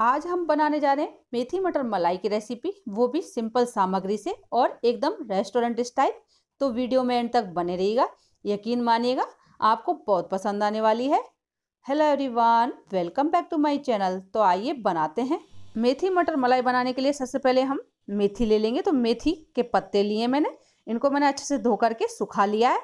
आज हम बनाने जा रहे हैं मेथी मटर मलाई की रेसिपी वो भी सिंपल सामग्री से और एकदम रेस्टोरेंट स्टाइल तो वीडियो में एंड तक बने रहिएगा यकीन मानिएगा आपको बहुत पसंद आने वाली है hello everyone welcome back to my channel तो आइए बनाते हैं मेथी मटर मलाई बनाने के लिए सबसे पहले हम मेथी ले लेंगे तो मेथी के पत्ते लिए मैंने इनको मैंने अच्छे से धो करके सुखा लिया है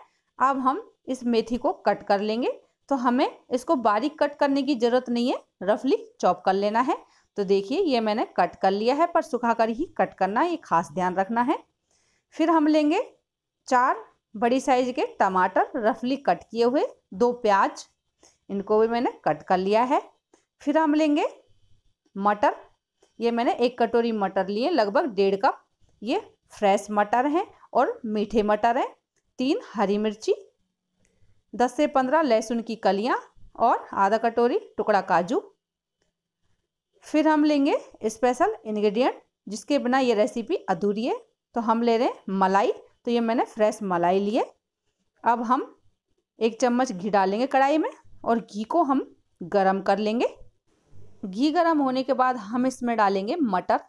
अब हम इस मेथी को कट कर लेंगे तो हमें इसको बारीक कट करने की ज़रूरत नहीं है रफली चॉप कर लेना है तो देखिए ये मैंने कट कर लिया है पर सुखा कर ही कट करना ये खास ध्यान रखना है फिर हम लेंगे चार बड़ी साइज के टमाटर रफली कट किए हुए दो प्याज इनको भी मैंने कट कर लिया है फिर हम लेंगे मटर ये मैंने एक कटोरी मटर लिए लगभग डेढ़ कप ये फ्रेश मटर हैं और मीठे मटर हैं तीन हरी मिर्ची 10 से 15 लहसुन की कलियां और आधा कटोरी टुकड़ा काजू फिर हम लेंगे स्पेशल इंग्रेडिएंट जिसके बिना ये रेसिपी अधूरी है तो हम ले रहे हैं मलाई तो ये मैंने फ्रेश मलाई लिए अब हम एक चम्मच घी डालेंगे कढ़ाई में और घी को हम गरम कर लेंगे घी गरम होने के बाद हम इसमें डालेंगे मटर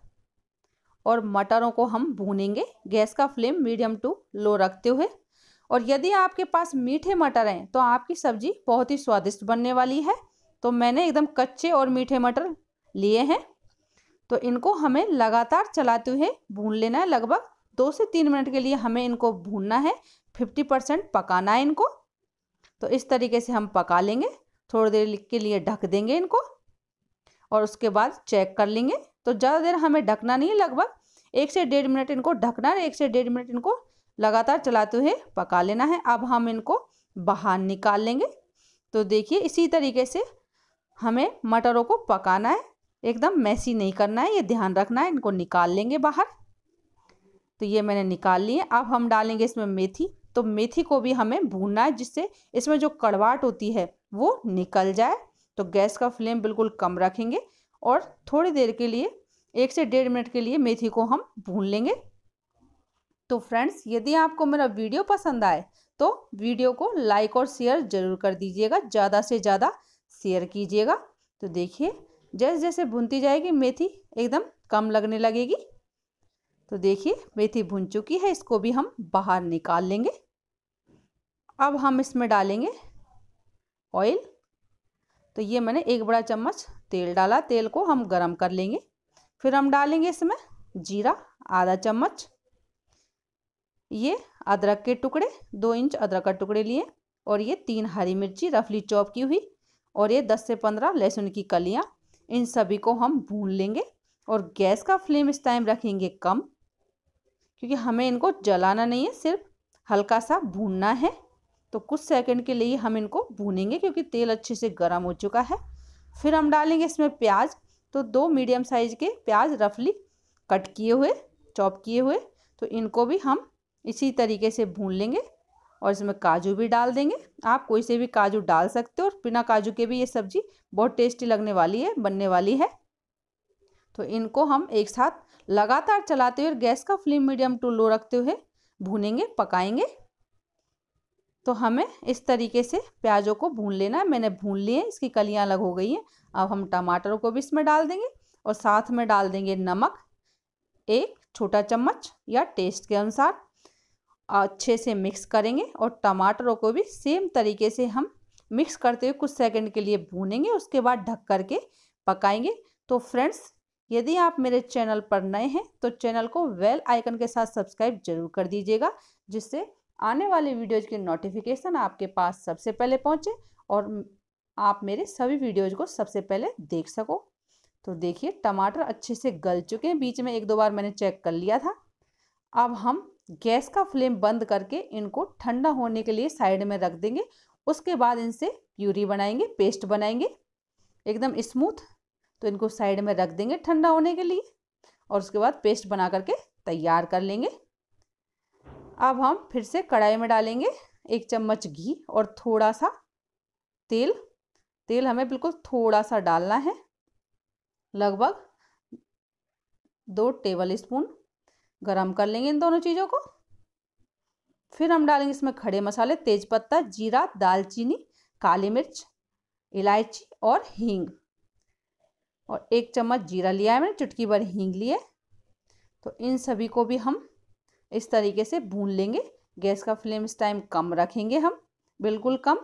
और मटरों को हम भूनेंगे गैस का फ्लेम मीडियम टू लो रखते हुए और यदि आपके पास मीठे मटर हैं तो आपकी सब्जी बहुत ही स्वादिष्ट बनने वाली है तो मैंने एकदम कच्चे और मीठे मटर लिए हैं तो इनको हमें लगातार चलाते हुए भून लेना है लगभग दो से तीन मिनट के लिए हमें इनको भूनना है फिफ्टी परसेंट पकाना है इनको तो इस तरीके से हम पका लेंगे थोड़ी देर के लिए ढक देंगे इनको और उसके बाद चेक कर लेंगे तो ज़्यादा देर हमें ढकना नहीं है लगभग एक से डेढ़ मिनट इनको ढकना है एक से डेढ़ मिनट इनको लगातार चलाते हुए पका लेना है अब हम इनको बाहर निकाल लेंगे तो देखिए इसी तरीके से हमें मटरों को पकाना है एकदम मैसी नहीं करना है ये ध्यान रखना है इनको निकाल लेंगे बाहर तो ये मैंने निकाल लिए अब हम डालेंगे इसमें मेथी तो मेथी को भी हमें भूनना है जिससे इसमें जो कड़वाट होती है वो निकल जाए तो गैस का फ्लेम बिल्कुल कम रखेंगे और थोड़ी देर के लिए एक से डेढ़ मिनट के लिए मेथी को हम भून लेंगे तो फ्रेंड्स यदि आपको मेरा वीडियो पसंद आए तो वीडियो को लाइक और शेयर जरूर कर दीजिएगा ज़्यादा से ज़्यादा शेयर कीजिएगा तो देखिए जैसे जैसे भुनती जाएगी मेथी एकदम कम लगने लगेगी तो देखिए मेथी भुन चुकी है इसको भी हम बाहर निकाल लेंगे अब हम इसमें डालेंगे ऑयल तो ये मैंने एक बड़ा चम्मच तेल डाला तेल को हम गरम कर लेंगे फिर हम डालेंगे इसमें जीरा आधा चम्मच ये अदरक के टुकड़े दो इंच अदरक का टुकड़े लिए और ये तीन हरी मिर्ची रफली चॉप की हुई और ये दस से पंद्रह लहसुन की कलियाँ इन सभी को हम भून लेंगे और गैस का फ्लेम इस टाइम रखेंगे कम क्योंकि हमें इनको जलाना नहीं है सिर्फ हल्का सा भूनना है तो कुछ सेकंड के लिए हम इनको भूनेंगे क्योंकि तेल अच्छे से गर्म हो चुका है फिर हम डालेंगे इसमें प्याज तो दो मीडियम साइज के प्याज रफली कट किए हुए चॉप किए हुए तो इनको भी हम इसी तरीके से भून लेंगे और इसमें काजू भी डाल देंगे आप कोई से भी काजू डाल सकते हो और बिना काजू के भी ये सब्ज़ी बहुत टेस्टी लगने वाली है बनने वाली है तो इनको हम एक साथ लगातार चलाते हुए गैस का फ्लेम मीडियम टू लो रखते हुए भूनेंगे पकाएंगे तो हमें इस तरीके से प्याजों को भून लेना है मैंने भून लिए इसकी कलियाँ अलग हो गई हैं अब हम टमाटरों को भी इसमें डाल देंगे और साथ में डाल देंगे नमक एक छोटा चम्मच या टेस्ट के अनुसार अच्छे से मिक्स करेंगे और टमाटरों को भी सेम तरीके से हम मिक्स करते हुए कुछ सेकंड के लिए भूनेंगे उसके बाद ढक कर के पकाएंगे तो फ्रेंड्स यदि आप मेरे चैनल पर नए हैं तो चैनल को वेल आइकन के साथ सब्सक्राइब जरूर कर दीजिएगा जिससे आने वाले वीडियोज़ की नोटिफिकेशन आपके पास सबसे पहले पहुँचे और आप मेरे सभी वीडियोज़ को सबसे पहले देख सको तो देखिए टमाटर अच्छे से गल चुके हैं बीच में एक दो बार मैंने चेक कर लिया था अब हम गैस का फ्लेम बंद करके इनको ठंडा होने के लिए साइड में रख देंगे उसके बाद इनसे प्यूरी बनाएंगे पेस्ट बनाएंगे एकदम स्मूथ तो इनको साइड में रख देंगे ठंडा होने के लिए और उसके बाद पेस्ट बना करके तैयार कर लेंगे अब हम फिर से कढ़ाई में डालेंगे एक चम्मच घी और थोड़ा सा तेल तेल हमें बिल्कुल थोड़ा सा डालना है लगभग दो टेबल स्पून गरम कर लेंगे इन दोनों चीज़ों को फिर हम डालेंगे इसमें खड़े मसाले तेज़पत्ता जीरा दालचीनी काली मिर्च इलायची और हींग और एक चम्मच जीरा लिया है मैंने चुटकी भर हींग लिए तो इन सभी को भी हम इस तरीके से भून लेंगे गैस का फ्लेम इस टाइम कम रखेंगे हम बिल्कुल कम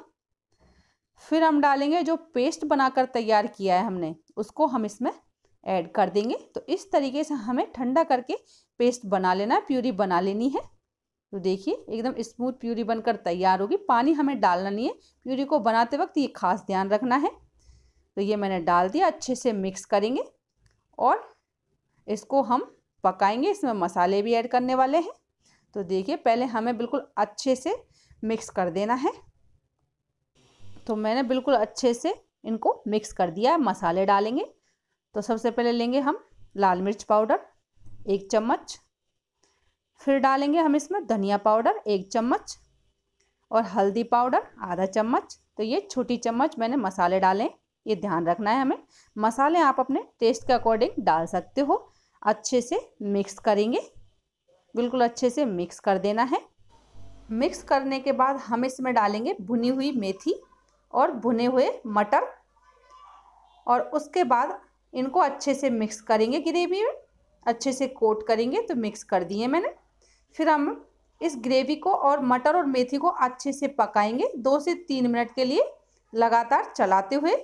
फिर हम डालेंगे जो पेस्ट बनाकर तैयार किया है हमने उसको हम इसमें ऐड कर देंगे तो इस तरीके से हमें ठंडा करके पेस्ट बना लेना है प्यूरी बना लेनी है तो देखिए एकदम स्मूथ प्यूरी बनकर तैयार होगी पानी हमें डालना नहीं है प्यूरी को बनाते वक्त ये खास ध्यान रखना है तो ये मैंने डाल दिया अच्छे से मिक्स करेंगे और इसको हम पकाएंगे इसमें मसाले भी ऐड करने वाले हैं तो देखिए पहले हमें बिल्कुल अच्छे से मिक्स कर देना है तो मैंने बिल्कुल अच्छे से इनको मिक्स कर दिया है मसाले डालेंगे तो सबसे पहले लेंगे हम लाल मिर्च पाउडर एक चम्मच फिर डालेंगे हम इसमें धनिया पाउडर एक चम्मच और हल्दी पाउडर आधा चम्मच तो ये छोटी चम्मच मैंने मसाले डाले ये ध्यान रखना है हमें मसाले आप अपने टेस्ट के अकॉर्डिंग डाल सकते हो अच्छे से मिक्स करेंगे बिल्कुल अच्छे से मिक्स कर देना है मिक्स करने के बाद हम इसमें डालेंगे भुनी हुई मेथी और भुने हुए मटर और उसके बाद इनको अच्छे से मिक्स करेंगे ग्रेवी में अच्छे से कोट करेंगे तो मिक्स कर दिए मैंने फिर हम इस ग्रेवी को और मटर और मेथी को अच्छे से पकाएंगे दो से तीन मिनट के लिए लगातार चलाते हुए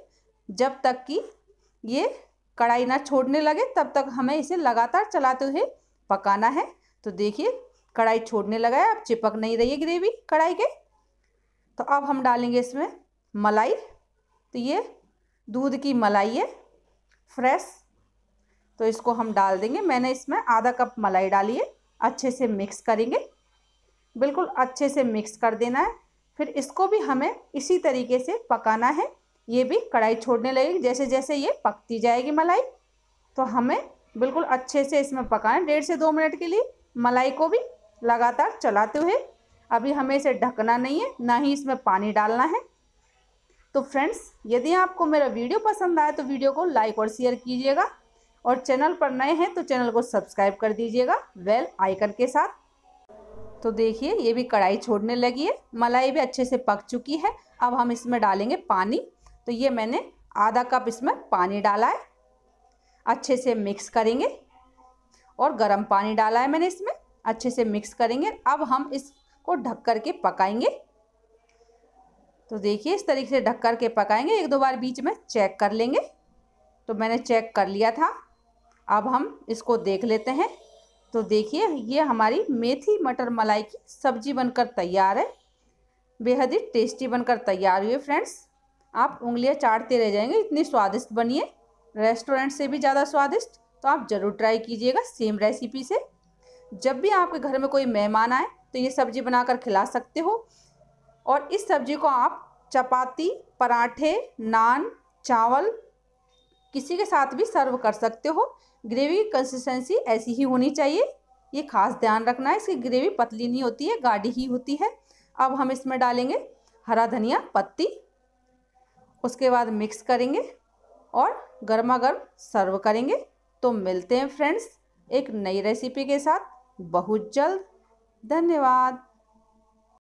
जब तक कि ये कढ़ाई ना छोड़ने लगे तब तक हमें इसे लगातार चलाते हुए पकाना है तो देखिए कढ़ाई छोड़ने लगा है अब चिपक नहीं रही है ग्रेवी कढ़ाई के तो अब हम डालेंगे इसमें मलाई तो ये दूध की मलाई है फ्रेश तो इसको हम डाल देंगे मैंने इसमें आधा कप मलाई डाली है अच्छे से मिक्स करेंगे बिल्कुल अच्छे से मिक्स कर देना है फिर इसको भी हमें इसी तरीके से पकाना है ये भी कढ़ाई छोड़ने लगेगी जैसे जैसे ये पकती जाएगी मलाई तो हमें बिल्कुल अच्छे से इसमें पकाना है डेढ़ से दो मिनट के लिए मलाई को भी लगातार चलाते हुए अभी हमें इसे ढकना नहीं है ना ही इसमें पानी डालना है तो फ्रेंड्स यदि आपको मेरा वीडियो पसंद आए तो वीडियो को लाइक और शेयर कीजिएगा और चैनल पर नए हैं तो चैनल को सब्सक्राइब कर दीजिएगा वेल आइकन के साथ तो देखिए ये भी कढ़ाई छोड़ने लगी है मलाई भी अच्छे से पक चुकी है अब हम इसमें डालेंगे पानी तो ये मैंने आधा कप इसमें पानी डाला है अच्छे से मिक्स करेंगे और गर्म पानी डाला है मैंने इसमें अच्छे से मिक्स करेंगे अब हम इसको ढक कर के पकाएंगे तो देखिए इस तरीके से ढक कर के पकाएंगे एक दो बार बीच में चेक कर लेंगे तो मैंने चेक कर लिया था अब हम इसको देख लेते हैं तो देखिए ये हमारी मेथी मटर मलाई की सब्जी बनकर तैयार है बेहद ही टेस्टी बनकर तैयार हुई फ्रेंड्स आप उंगलियां चाटते रह जाएंगे इतनी स्वादिष्ट बनी है रेस्टोरेंट से भी ज़्यादा स्वादिष्ट तो आप ज़रूर ट्राई कीजिएगा सेम रेसिपी से जब भी आपके घर में कोई मेहमान आए तो ये सब्जी बनाकर खिला सकते हो और इस सब्जी को आप चपाती पराठे नान चावल किसी के साथ भी सर्व कर सकते हो ग्रेवी की कंसिस्टेंसी ऐसी ही होनी चाहिए ये खास ध्यान रखना है इसकी ग्रेवी पतली नहीं होती है गाढ़ी ही होती है अब हम इसमें डालेंगे हरा धनिया पत्ती उसके बाद मिक्स करेंगे और गर्मा गर्म सर्व करेंगे तो मिलते हैं फ्रेंड्स एक नई रेसिपी के साथ बहुत जल्द धन्यवाद